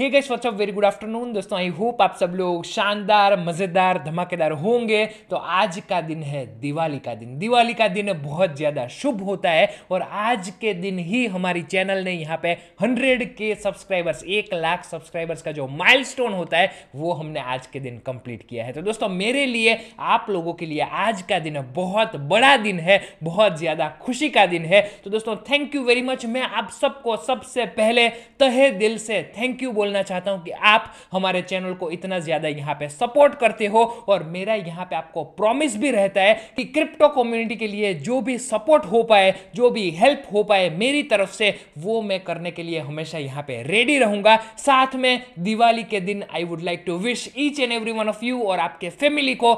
हे guys up very good afternoon दोस्तों I hope आप सब लोग शानदार मज़ेदार धमाकेदार होंगे तो आज का दिन है दिवाली का दिन दिवाली का दिन बहुत ज़्यादा शुभ होता है और आज के दिन ही हमारी चैनल ने यहाँ पे 100 के सब्सक्राइबर्स एक लाख सब्सक्राइबर्स का जो माइलस्टोन होता है वो हमने आज के दिन कंप्लीट किया है तो दोस्तों मेरे लिए आप लोगों के लिए आज का दिन बहुत बड़ा दिन है बहुत ज़्यादा खुशी का दिन है तो दोस्तों थैंक यू वेरी मच मैं आप सबको सबसे पहले तहे दिल से थैंक यू बोलना चाहता हूं कि आप हमारे चैनल को इतना ज़्यादा यहां पे सपोर्ट करते हो और मेरा यहां पे आपको प्रॉमिस भी रहता है कि क्रिप्टो कम्युनिटी के लिए जो भी सपोर्ट हो पाए जो भी हेल्प हो पाए मेरी तरफ से वो मैं करने के लिए हमेशा यहां पे रेडी रहूंगा साथ में दिवाली के दिन I would like to wish each and every one of you और आपके फैमिली को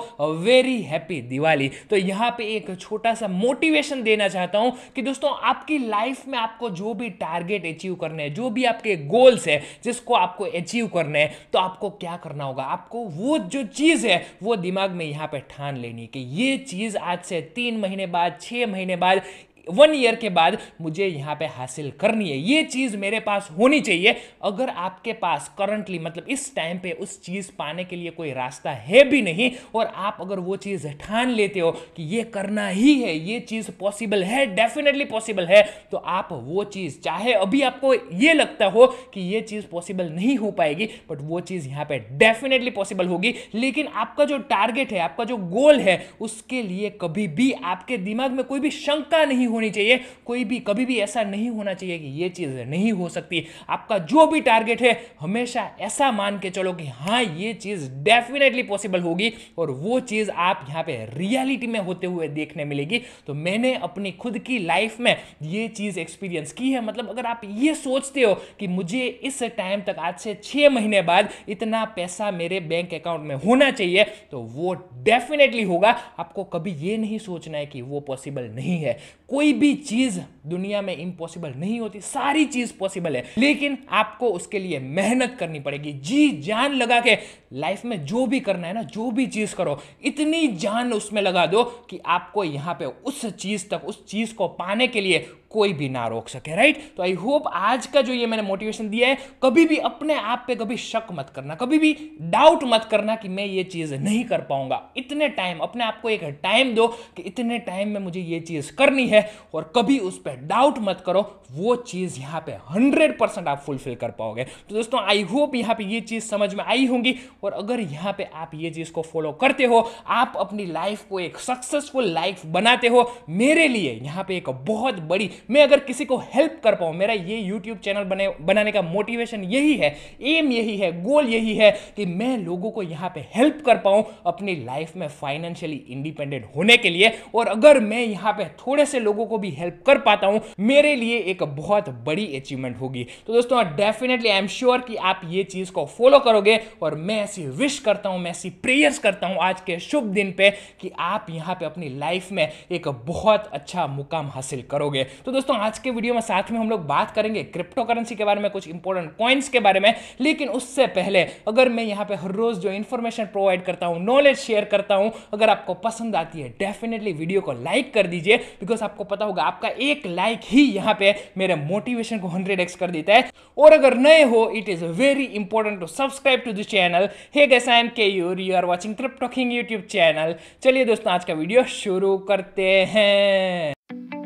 वेरी हैप्पी दिवाली तो यहां पर एक छोटा सा मोटिवेशन देना चाहता हूं कि दोस्तों आपकी लाइफ में आपको जो भी टारगेट अचीव करने हैं जो भी आपके गोल्स है जिसको को आपको अचीव करना है तो आपको क्या करना होगा आपको वो जो चीज़ है वो दिमाग में यहां पे ठान लेनी कि ये चीज़ आज से तीन महीने बाद छह महीने बाद वन ईयर के बाद मुझे यहाँ पे हासिल करनी है ये चीज़ मेरे पास होनी चाहिए अगर आपके पास करंटली मतलब इस टाइम पे उस चीज़ पाने के लिए कोई रास्ता है भी नहीं और आप अगर वो चीज़ ठान लेते हो कि ये करना ही है ये चीज़ पॉसिबल है डेफिनेटली पॉसिबल है तो आप वो चीज़ चाहे अभी आपको ये लगता हो कि ये चीज़ पॉसिबल नहीं हो पाएगी बट वो चीज़ यहाँ पर डेफिनेटली पॉसिबल होगी लेकिन आपका जो टारगेट है आपका जो गोल है उसके लिए कभी भी आपके दिमाग में कोई भी शंका नहीं होनी चाहिए कोई भी कभी भी ऐसा नहीं होना चाहिए कि ये चीज़ नहीं हो सकती आपका जो भी टारगेट है हमेशा ऐसा मान के चलो कि हाँ ये चीज़ डेफिनेटली पॉसिबल होगी और वो चीज़ आप यहाँ पे रियलिटी में होते हुए देखने मिलेगी तो मैंने अपनी खुद की लाइफ में ये चीज़ एक्सपीरियंस की है मतलब अगर आप ये सोचते हो कि मुझे इस टाइम तक आज से छह महीने बाद इतना पैसा मेरे बैंक अकाउंट में होना चाहिए तो वो डेफिनेटली होगा आपको कभी ये नहीं सोचना है कि वो पॉसिबल नहीं है कोई कोई भी चीज दुनिया में इम्पॉसिबल नहीं होती सारी चीज पॉसिबल है लेकिन आपको उसके लिए मेहनत करनी पड़ेगी जी जान लगा के लाइफ में जो भी करना है ना जो भी चीज करो इतनी जान उसमें लगा दो कि आपको यहां पे उस चीज तक उस चीज को पाने के लिए कोई भी ना रोक सके राइट तो आई होप आज का जो ये मैंने मोटिवेशन दिया है कभी भी अपने आप पे कभी शक मत करना कभी भी डाउट मत करना कि मैं ये चीज़ नहीं कर पाऊंगा इतने टाइम अपने आप को एक टाइम दो कि इतने टाइम में मुझे ये चीज़ करनी है और कभी उस पर डाउट मत करो वो चीज़ यहाँ पे हंड्रेड परसेंट आप फुलफिल कर पाओगे तो दोस्तों आई होप यहाँ पे ये चीज़ समझ में आई होंगी और अगर यहाँ पे आप ये चीज़ को फॉलो करते हो आप अपनी लाइफ को एक सक्सेसफुल लाइफ बनाते हो मेरे लिए यहाँ पे एक बहुत बड़ी मैं अगर किसी को हेल्प कर पाऊं मेरा ये यूट्यूब चैनल बने बनाने का मोटिवेशन यही है एम यही है गोल यही है कि मैं लोगों को यहाँ पे हेल्प कर पाऊं अपनी लाइफ में फाइनेंशियली इंडिपेंडेंट होने के लिए और अगर मैं यहाँ पे थोड़े से लोगों को भी हेल्प कर पाता हूँ मेरे लिए एक बहुत बड़ी अचीवमेंट होगी तो दोस्तों डेफिनेटली आई एम श्योर कि आप ये चीज़ को फॉलो करोगे और मैं ऐसी विश करता हूँ मैं ऐसी प्रेयर्स करता हूँ आज के शुभ दिन पे कि आप यहाँ पे अपनी लाइफ में एक बहुत अच्छा मुकाम हासिल करोगे तो दोस्तों आज के वीडियो में साथ में हम लोग बात करेंगे क्रिप्टो करेंसी के बारे में कुछ इंपॉर्टेंट कॉइन्स के बारे में लेकिन उससे पहले अगर मैं यहाँ पे हर रोज जो इन्फॉर्मेशन प्रोवाइड करता हूँ नॉलेज शेयर करता हूँ अगर आपको पसंद आती है डेफिनेटली वीडियो को लाइक कर दीजिए बिकॉज आपको पता होगा आपका एक लाइक ही यहाँ पे मेरे मोटिवेशन को हंड्रेड एक्स कर देता है और अगर नए हो it is very important to subscribe to this channel hey guys के you're you are watching crypto king YouTube channel चलिए दोस्तों आज का वीडियो शुरू करते हैं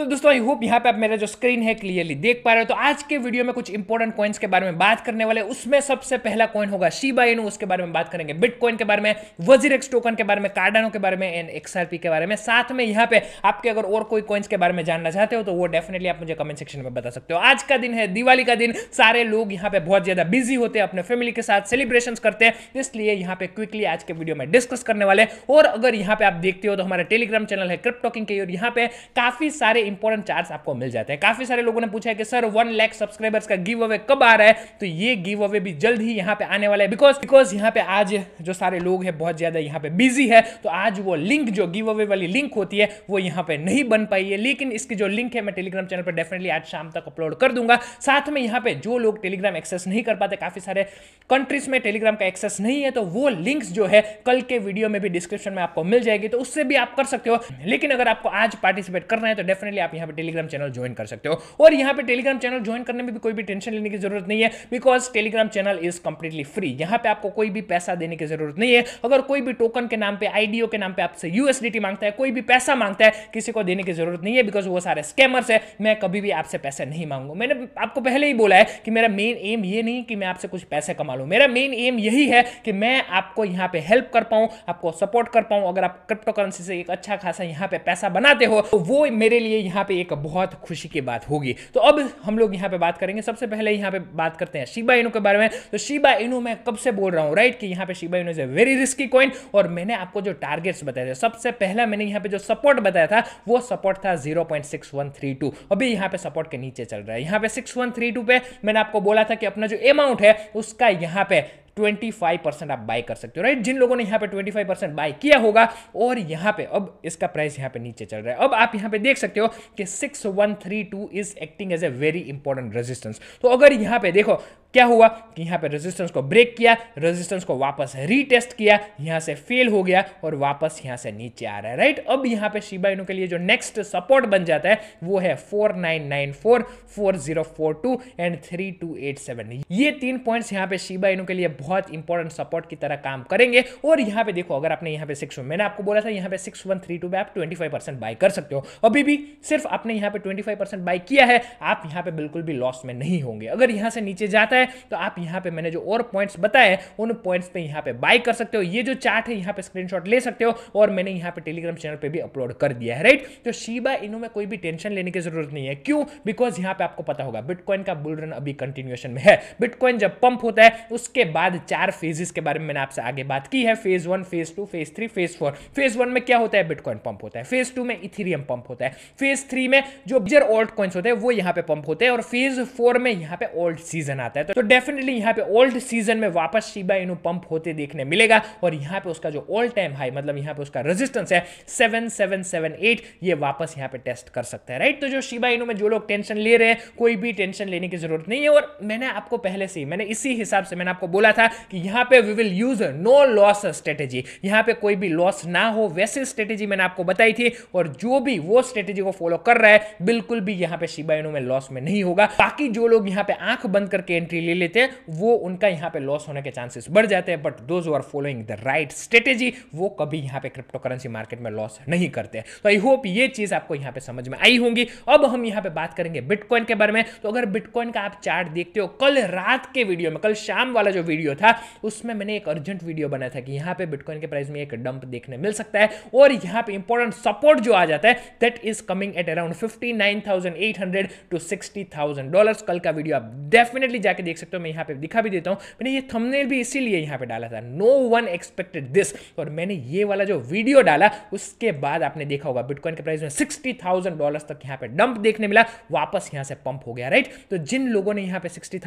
तो दोस्तों आई होप यहाँ पे आप मेरा जो स्क्रीन है क्लियरली देख पा रहे हो तो आज के वीडियो में कुछ इंपॉर्टेंट कॉइन्स के बारे में बात करने वाले उसमें सबसे पहला कॉइन होगा शिबा इनू उसके बारे में बात करेंगे बिटकॉइन के बारे में वजीर एक्स टोकन के बारे में कार्डानो के बारे में एंड एक्सआरपी के बारे में साथ में यहाँ पे आपके अगर और कोई कॉइन्स के बारे में जानना चाहते हो तो वो डेफिनेटली आप मुझे कमेंट सेक्शन में बता सकते हो आज का दिन है दिवाली का दिन सारे लोग यहाँ पे बहुत ज्यादा बिजी होते हैं अपने फैमिली के साथ सेलिब्रेशन करते हैं इसलिए यहाँ पे क्विकली आज के वीडियो में डिस्कस करने वाले और अगर यहाँ पे आप देखते हो तो हमारा टेलीग्राम चैनल है क्रिप्टोकिंग के और यहाँ पे काफी सारे इंपॉर्टेंट चार्ट आपको मिल जाते हैं काफी सारे लोगों ने पूछा है कि सर वन लैख सब्सक्राइबर्स का गिव अवे कब आ रहा है तो ये गिव अवे भी जल्द ही यहाँ पे आने वाला है बिकॉज बिकॉज यहाँ पे आज जो सारे लोग हैं बहुत ज्यादा यहाँ पे बिजी है तो आज वो लिंक जो गिव अवे वाली लिंक होती है वो यहाँ पे नहीं बन पाई है लेकिन इसकी जो लिंक है मैं टेलीग्राम चैनल पर डेफिनेटली आज शाम तक अपलोड कर दूंगा साथ में यहाँ पे जो लोग टेलीग्राम एक्सेस नहीं कर पाते काफी सारे कंट्रीज में टेलीग्राम का एक्सेस नहीं है तो वो लिंक्स जो है कल के वीडियो में भी डिस्क्रिप्शन में आपको मिल जाएगी तो उससे भी आप कर सकते हो लेकिन अगर आपको आज पार्टिसिपेट करना है तो डेफिनेटली लिए आप यहाँ पे टेलीग्राम चैनल ज्वाइन कर सकते हो और यहाँ पे टेलीग्राम चैनल ज्वाइन करने में भी कोई भी टेंशन लेने की जरूरत नहीं है because Telegram channel is completely free यहाँ पे आपको कोई भी पैसा देने की जरूरत नहीं है अगर कोई भी टोकन के नाम पर आई के नाम पर आपसे यूएसडीटी मांगता है कोई भी पैसा मांगता है किसी को देने की जरूरत नहीं है बिकॉज वो सारे स्कैमर्स है मैं कभी भी आपसे पैसे नहीं मांगू मैंने आपको पहले ही बोला है कि मेरा मेन एम ये नहीं कि मैं आपसे कुछ पैसे कमा लूँ मेरा मेन एम यही है कि मैं आपको यहाँ पे हेल्प कर पाऊँ आपको सपोर्ट कर पाऊँ अगर आप क्रिप्टो करेंसी से एक अच्छा खासा यहाँ पे पैसा बनाते हो तो वो मेरे लिए यहाँ पे एक बहुत खुशी की बात होगी तो अब हम लोग यहाँ पे बात करेंगे सबसे पहले यहाँ पे बात करते हैं शिबा इनू के बारे में तो शिबा इनू मैं कब से बोल रहा हूँ राइट कि यहाँ पे Shiba Inu is a very risky coin और मैंने आपको जो टारगेट्स बताए थे सबसे पहला मैंने यहाँ पे जो सपोर्ट बताया था वो सपोर्ट था जीरो अभी यहाँ पे सपोर्ट के नीचे चल रहा है यहाँ पे सिक्स पे मैंने आपको बोला था कि अपना जो अमाउंट है उसका यहाँ पे 25 परसेंट आप बाय कर सकते हो राइट जिन लोगों ने यहाँ पे 25 परसेंट बाय किया होगा और यहाँ पे अब इसका प्राइस यहाँ पे नीचे चल रहा है अब आप यहाँ पे देख सकते हो कि 6132 is acting as a very important resistance तो अगर यहाँ पे देखो क्या हुआ कि यहाँ पे रेजिस्टेंस को ब्रेक किया रेजिस्टेंस को वापस रीटेस्ट किया यहाँ से फेल हो गया और वापस यहाँ से नीचे आ रहा है राइट अब यहाँ पे शिबा के लिए जो नेक्स्ट सपोर्ट बन जाता है वो है 4994, 4042 एंड 3287 ये तीन पॉइंट्स यहाँ पे शिबा के लिए बहुत इंपॉर्टेंट सपोर्ट की तरह काम करेंगे और यहाँ पे देखो अगर आपने यहाँ पे सिक्स मैंने आपको बोला था यहाँ पे सिक्स वन थ्री टू आप ट्वेंटी परसेंट कर सकते हो अभी भी सिर्फ आपने यहाँ पे ट्वेंटी बाय बाई किया है आप यहाँ पे बिल्कुल भी लॉस में नहीं होंगे अगर यहाँ से नीचे जाता है है तो आप यहाँ पे मैंने जो और पॉइंट्स बताए उन पॉइंट्स पे यहाँ पे बाय कर सकते हो ये जो चार्ट है यहाँ पे स्क्रीनशॉट ले सकते हो और मैंने यहाँ पे टेलीग्राम चैनल पे भी अपलोड कर दिया है राइट तो शीबा इनो में कोई भी टेंशन लेने की जरूरत नहीं है क्यों बिकॉज यहाँ पे आपको पता होगा बिटकॉइन का बुल रन अभी कंटिन्यूएशन में है बिटकॉइन जब पंप होता है उसके बाद चार फेजेस के बारे में मैंने आपसे आगे बात की है phase one phase two phase three phase four phase one में क्या होता है बिटकॉइन पंप होता है फेज टू में इथीरियम पंप होता है फेज थ्री में जो बिजर ओल्ड कॉइन्स होते हैं वो यहाँ पे पंप होते हैं और फेज फोर में यहाँ पे ओल्ड सीजन आता है तो है तो डेफिनेटली यहाँ पे ओल्ड सीजन में वापस शिबा इनू पंप होते देखने मिलेगा और यहाँ पे उसका जो ओल्ड टाइम हाई मतलब यहाँ पे उसका रेजिस्टेंस है सेवन सेवन सेवन एट ये वापस यहाँ पे टेस्ट कर सकता है राइट तो जो शिबा इनू में जो लोग टेंशन ले रहे हैं कोई भी टेंशन लेने की जरूरत नहीं है और मैंने आपको पहले से मैंने इसी हिसाब से मैंने आपको बोला था कि यहाँ पे we will use no loss strategy यहाँ पे कोई भी लॉस ना हो वैसे स्ट्रेटेजी मैंने आपको बताई थी और जो भी वो स्ट्रेटेजी को फॉलो कर रहा है बिल्कुल भी यहाँ पे इनू में लॉस में नहीं होगा बाकी जो लोग यहाँ पे आंख बंद करके एंट्री एंट्री ले लेते हैं वो उनका यहां पे लॉस होने के चांसेस बढ़ जाते हैं but those are following the right strategy वो कभी यहां पे क्रिप्टो करेंसी मार्केट में लॉस नहीं करते तो आई होप ये चीज़ आपको यहां पे समझ में आई होंगी अब हम यहां पे बात करेंगे बिटकॉइन के बारे में तो अगर बिटकॉइन का आप चार्ट देखते हो कल रात के वीडियो में कल शाम वाला जो वीडियो था उसमें मैंने एक अर्जेंट वीडियो बनाया था कि यहां पर बिटकॉइन के प्राइस में एक डंप देखने मिल सकता है और यहां पर इंपॉर्टेंट सपोर्ट जो आ जाता है that is coming at around fifty to sixty dollars कल का वीडियो आप डेफिनेटली जाके देख सकते हो मैं यहाँ पे दिखा भी देता हूँ मैंने ये थंबनेल भी इसीलिए यहाँ पे डाला था नो वन एक्सपेक्टेड दिस और मैंने ये वाला जो वीडियो डाला उसके बाद आपने देखा होगा बिटकॉइन के प्राइस में सिक्सटी थाउजेंड तक यहाँ पे डंप देखने मिला वापस यहाँ से पंप हो गया राइट तो जिन लोगों ने यहाँ पे सिक्सटी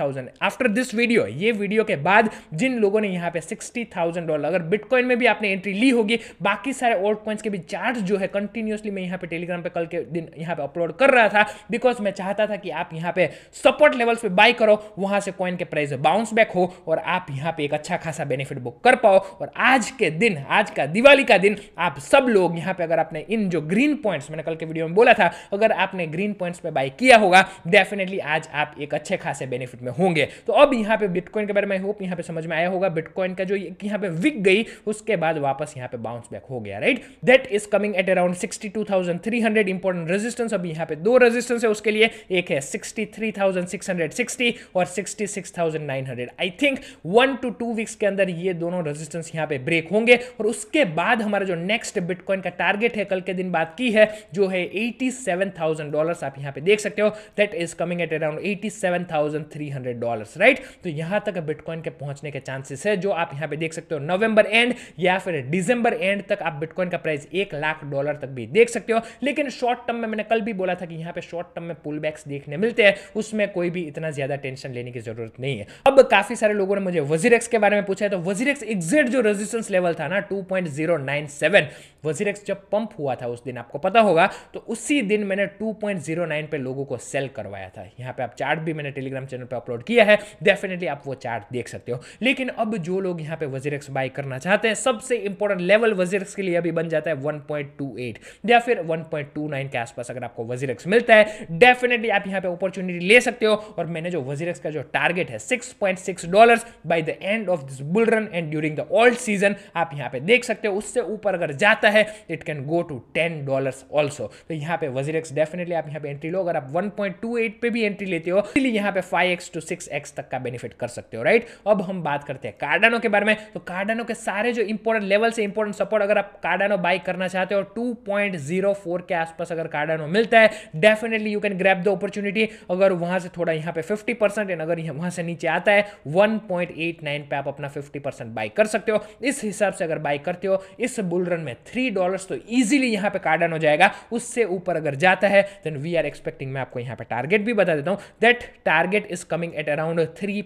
आफ्टर दिस वीडियो ये वीडियो के बाद जिन लोगों ने यहाँ पे सिक्सटी डॉलर अगर बिटकॉइन में भी आपने एंट्री ली होगी बाकी सारे ओल्ड कॉइन्स के भी चार्ज जो है कंटिन्यूसली मैं यहाँ पे टेलीग्राम पे कल के दिन यहाँ पे अपलोड कर रहा था बिकॉज मैं चाहता था कि आप यहाँ पे सपोर्ट लेवल्स पे बाय करो वहां से कॉइन के प्राइस बाउंस बैक हो और आप यहाँ पे एक अच्छा खासा बेनिफिट बुक कर पाओ और आज के दिन आज का दिवाली का दिन आप सब लोग यहाँ पे अगर आपने इन जो ग्रीन पॉइंट्स मैंने कल के वीडियो में बोला था अगर आपने ग्रीन पॉइंट्स पे बाई किया होगा डेफिनेटली आज आप एक अच्छे खासे बेनिफिट में होंगे तो अब यहाँ पे बिटकॉइन के बारे में होप यहाँ पे समझ में आया होगा बिटकॉइन का जो यहाँ पे विक गई उसके बाद वापस यहाँ पे बाउंस बैक हो गया right that is coming at around sixty two thousand three hundred important resistance अभी यहाँ पे दो रेजिस्टेंस है उसके लिए एक है sixty three thousand six hundred sixty और sixty 66,900 I think one two two weeks के अंदर ये दोनों रेजिस्टेंस यहाँ पे ब्रेक होंगे और उसके बाद हमारा जो नेक्स्ट बिटकॉइन का टारगेट है कल के दिन बात की है जो है 87,000 डॉलर्स आप यहाँ पे देख सकते हो that is coming at around 87,300 dollars right तो यहाँ तक बिटकॉइन के पहुंचने के चांसेस है जो आप यहाँ पे देख सकते हो नवंबर एंड या फिर डिसंबर एंड तक आप बिटकॉइन का प्राइस एक लाख डॉलर तक भी देख सकते हो लेकिन शॉर्ट टर्म में मैंने कल भी बोला था कि यहाँ पे शॉर्ट टर्म में पुल देखने मिलते हैं उसमें कोई भी इतना ज्यादा टेंशन लेने की ज़रूरत नहीं है अब काफ़ी सारे लोगों ने मुझे वजीरेक्स के बारे में पूछा है तो वजीरेक्स एग्जैक्ट जो रेजिस्टेंस लेवल था ना 2.097 वजीरेक्स जब पंप हुआ था उस दिन आपको पता होगा तो उसी दिन मैंने 2.09 पे लोगों को सेल करवाया था यहाँ पे आप चार्ट भी मैंने टेलीग्राम चैनल पर अपलोड किया है डेफिनेटली आप वो चार्ट देख सकते हो लेकिन अब जो लोग यहाँ पे वजीरेक्स बाय करना चाहते हैं सबसे इंपॉर्टेंट लेवल वजीरेक्स के लिए अभी बन जाता है 1.28 या फिर 1.29 के आसपास अगर आपको वजीरेक्स मिलता है डेफिनेटली आप यहाँ पे अपॉर्चुनिटी ले सकते हो और मैंने जो वजीरेक्स का जो टारगेट है 6.6 dollars by the end of this bull run and during the old season आप यहाँ पे देख सकते हो उससे ऊपर अगर जाता है it can go to ten dollars also तो यहाँ पे वजीरेक्स डेफिनेटली आप यहाँ पे एंट्री लो अगर आप 1.28 पे भी एंट्री लेते हो इसलिए यहाँ पे 5x टू 6x तक का बेनिफिट कर सकते हो राइट अब हम बात करते हैं कार्डानो के बारे में तो कार्डानो के सारे जो इंपॉर्टेंट लेवल से इंपॉर्टेंट सपोर्ट अगर आप कार्डानो बाई करना चाहते हो 2.04 के आसपास अगर कार्डानो मिलता है definitely you can grab the opportunity अगर वहां से थोड़ा यहाँ पे 50 परसेंट अगर कंपनी है वहां से नीचे आता है 1.89 पे आप अपना 50 परसेंट बाई कर सकते हो इस हिसाब से अगर बाई करते हो इस बुल रन में थ्री डॉलर तो ईजिली यहां पर कार्डन हो जाएगा उससे ऊपर अगर जाता है देन वी आर एक्सपेक्टिंग मैं आपको यहां पर टारगेट भी बता देता हूं that target is coming at around three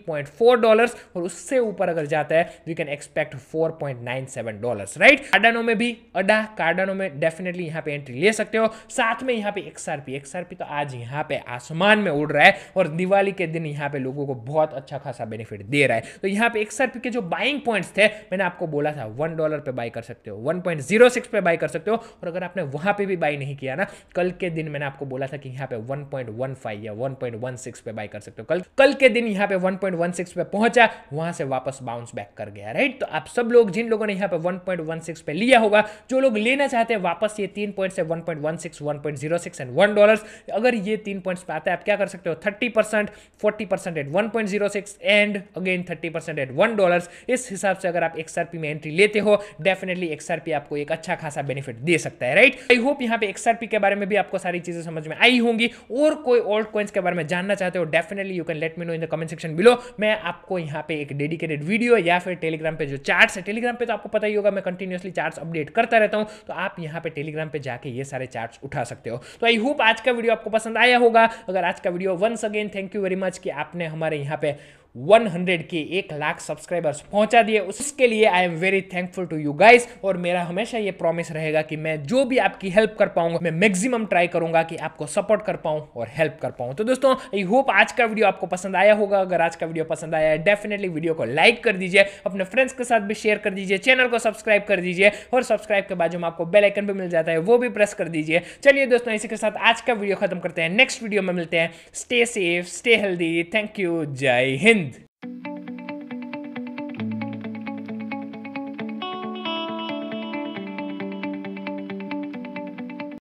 dollars और उससे ऊपर अगर जाता है we can expect 4.97 dollar right Cardano में भी अडा कार्डानो में डेफिनेटली यहां पे एंट्री ले सकते हो साथ में यहां पे एक्सआरपी एक्सआरपी तो आज यहां पे आसमान में उड़ रहा है और दिवाली के दिन यहां पे लोगों लोगों को बहुत अच्छा खासा बेनिफिट दे रहा है तो यहाँ पे एक एक्सआरपी के जो बाइंग पॉइंट्स थे मैंने आपको बोला था वन डॉलर पे बाई कर सकते हो वन पॉइंट जीरो सिक्स पे बाई कर सकते हो और अगर आपने वहाँ पे भी बाई नहीं किया ना कल के दिन मैंने आपको बोला था कि यहाँ पे वन पॉइंट वन फाइव या वन पॉइंट वन सिक्स पे बाई कर सकते हो कल कल के दिन यहाँ पे वन पॉइंट वन सिक्स पे पहुंचा वहाँ से वापस बाउंस बैक कर गया राइट तो आप सब लोग जिन लोगों ने यहाँ पे वन पॉइंट वन सिक्स पे लिया होगा जो लोग लेना चाहते हैं वापस ये तीन पॉइंट से one point one six one point zero six and one dollar अगर ये तीन पॉइंट्स पे आते हैं आप क्या कर सकते हो thirty percent forty percent at 1.06 and again 30 percent at one dollar इस हिसाब से अगर आप एक्सआरपी में एंट्री लेते हो डेफिनेटली एक्सआरपी आपको एक अच्छा खासा बेनिफिट दे सकता है राइट आई होप यहाँ पे एक्सआरपी के बारे में भी आपको सारी चीजें समझ में आई होंगी और कोई ओल्ड कॉइन्स के बारे में जानना चाहते हो definitely you can let me know in the comment section below मैं आपको यहाँ पे एक डेडिकेटेड वीडियो या फिर टेलीग्राम पे जो चार्ट है टेलीग्राम पे तो आपको पता ही होगा मैं कंटिन्यूसली चार्ट अपडेट करता रहता हूँ तो आप यहाँ पे टेलीग्राम पे जाके ये सारे चार्ट उठा सकते हो तो आई होप आज का वीडियो आपको पसंद आया होगा अगर आज का video once again thank you very much कि आपने हमारे em Rapé 100 के एक लाख सब्सक्राइबर्स पहुंचा दिए उसके लिए I am very thankful to you guys और मेरा हमेशा ये प्रॉमिस रहेगा कि मैं जो भी आपकी हेल्प कर पाऊंगा मैं मैक्सिमम ट्राई करूंगा कि आपको सपोर्ट कर पाऊं और हेल्प कर पाऊं तो दोस्तों आई होप आज का वीडियो आपको पसंद आया होगा अगर आज का वीडियो पसंद आया है डेफिनेटली वीडियो को लाइक कर दीजिए अपने फ्रेंड्स के साथ भी शेयर कर दीजिए चैनल को सब्सक्राइब कर दीजिए और सब्सक्राइब के बाद जो आपको बेलाइकन भी मिल जाता है वो भी प्रेस कर दीजिए चलिए दोस्तों इसी के साथ आज का वीडियो खत्म करते हैं नेक्स्ट वीडियो में मिलते हैं stay safe stay healthy thank you जय हिंद